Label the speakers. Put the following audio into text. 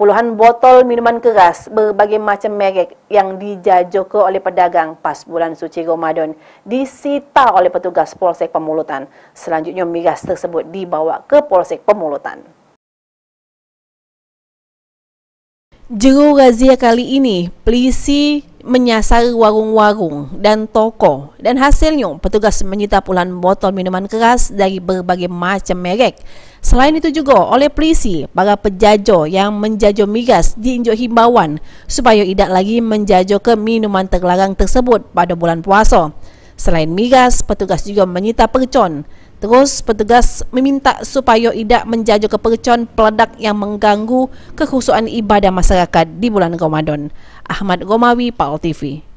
Speaker 1: Puluhan botol minuman keras berbagai macam merek yang dijajoko oleh pedagang pas bulan suci Ramadan disita oleh petugas Polsek Pemulutan. Selanjutnya
Speaker 2: migas tersebut dibawa ke Polsek Pemulutan.
Speaker 1: Jeru razia kali ini, polisi menyasar warung-warung dan toko dan hasilnya petugas menyita puluhan botol minuman keras dari berbagai macam merek. Selain itu juga oleh polisi, para pejajo yang menjajo migas diinjuk himbauan supaya tidak lagi menjajo ke minuman terlarang tersebut pada bulan puasa. Selain migas, petugas juga menyita percon. Terus petugas meminta supaya tidak menjajo ke percon peledak yang mengganggu kekhusuan ibadah masyarakat di bulan Ramadan. Ahmad Gomawi, PAL TV.